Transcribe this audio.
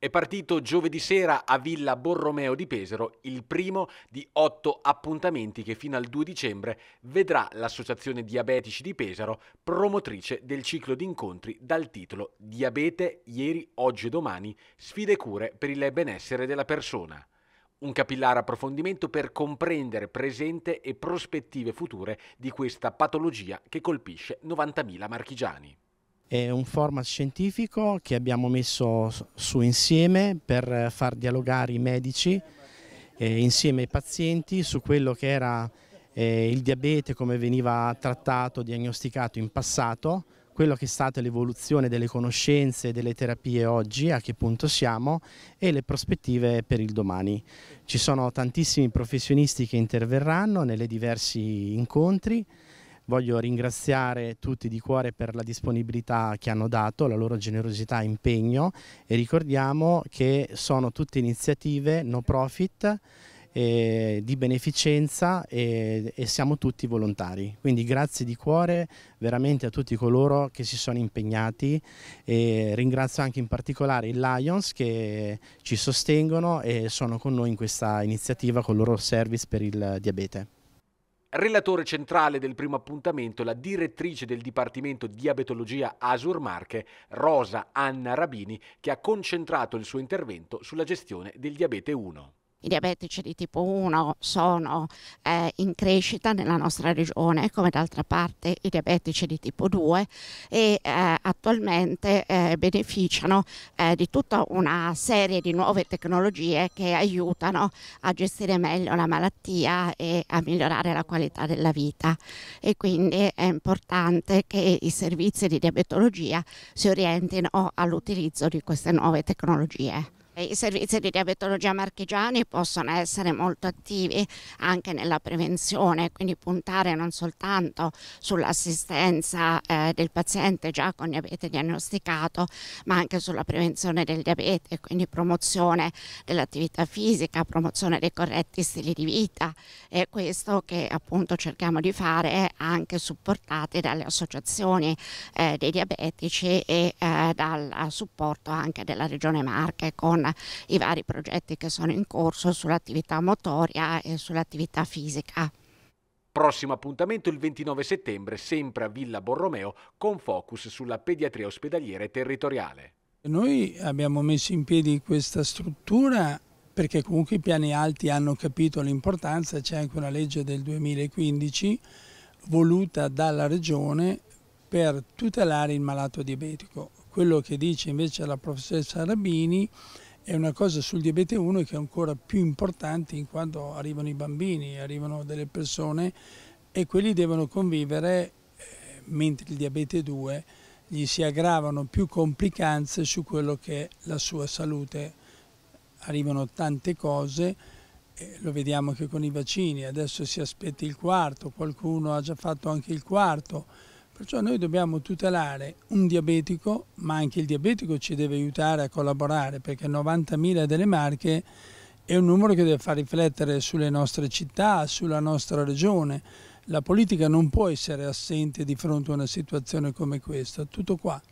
È partito giovedì sera a Villa Borromeo di Pesaro il primo di otto appuntamenti che fino al 2 dicembre vedrà l'Associazione Diabetici di Pesaro promotrice del ciclo di incontri dal titolo Diabete ieri, oggi e domani, sfide e cure per il benessere della persona. Un capillare approfondimento per comprendere presente e prospettive future di questa patologia che colpisce 90.000 marchigiani. È un format scientifico che abbiamo messo su insieme per far dialogare i medici eh, insieme ai pazienti su quello che era eh, il diabete, come veniva trattato, diagnosticato in passato, quello che è stata l'evoluzione delle conoscenze e delle terapie oggi, a che punto siamo e le prospettive per il domani. Ci sono tantissimi professionisti che interverranno nelle diversi incontri, Voglio ringraziare tutti di cuore per la disponibilità che hanno dato, la loro generosità e impegno e ricordiamo che sono tutte iniziative no profit eh, di beneficenza e, e siamo tutti volontari. Quindi grazie di cuore veramente a tutti coloro che si sono impegnati e ringrazio anche in particolare il Lions che ci sostengono e sono con noi in questa iniziativa con il loro service per il diabete. Relatore centrale del primo appuntamento, la direttrice del Dipartimento Diabetologia Asur Marche, Rosa Anna Rabini, che ha concentrato il suo intervento sulla gestione del diabete 1. I diabetici di tipo 1 sono eh, in crescita nella nostra regione, come d'altra parte i diabetici di tipo 2 e eh, attualmente eh, beneficiano eh, di tutta una serie di nuove tecnologie che aiutano a gestire meglio la malattia e a migliorare la qualità della vita e quindi è importante che i servizi di diabetologia si orientino all'utilizzo di queste nuove tecnologie. I servizi di diabetologia marchigiani possono essere molto attivi anche nella prevenzione, quindi puntare non soltanto sull'assistenza eh, del paziente già con diabete diagnosticato, ma anche sulla prevenzione del diabete, quindi promozione dell'attività fisica, promozione dei corretti stili di vita. È questo che appunto cerchiamo di fare anche supportati dalle associazioni eh, dei diabetici e eh, dal supporto anche della Regione Marche con i vari progetti che sono in corso sull'attività motoria e sull'attività fisica. Prossimo appuntamento il 29 settembre, sempre a Villa Borromeo, con focus sulla pediatria ospedaliera e territoriale. Noi abbiamo messo in piedi questa struttura perché comunque i piani alti hanno capito l'importanza, c'è anche una legge del 2015 voluta dalla Regione per tutelare il malato diabetico. Quello che dice invece la professoressa Rabini è una cosa sul diabete 1 che è ancora più importante in quanto arrivano i bambini, arrivano delle persone e quelli devono convivere eh, mentre il diabete 2 gli si aggravano più complicanze su quello che è la sua salute. Arrivano tante cose, eh, lo vediamo anche con i vaccini, adesso si aspetta il quarto, qualcuno ha già fatto anche il quarto Perciò noi dobbiamo tutelare un diabetico, ma anche il diabetico ci deve aiutare a collaborare, perché 90.000 delle marche è un numero che deve far riflettere sulle nostre città, sulla nostra regione. La politica non può essere assente di fronte a una situazione come questa. Tutto qua.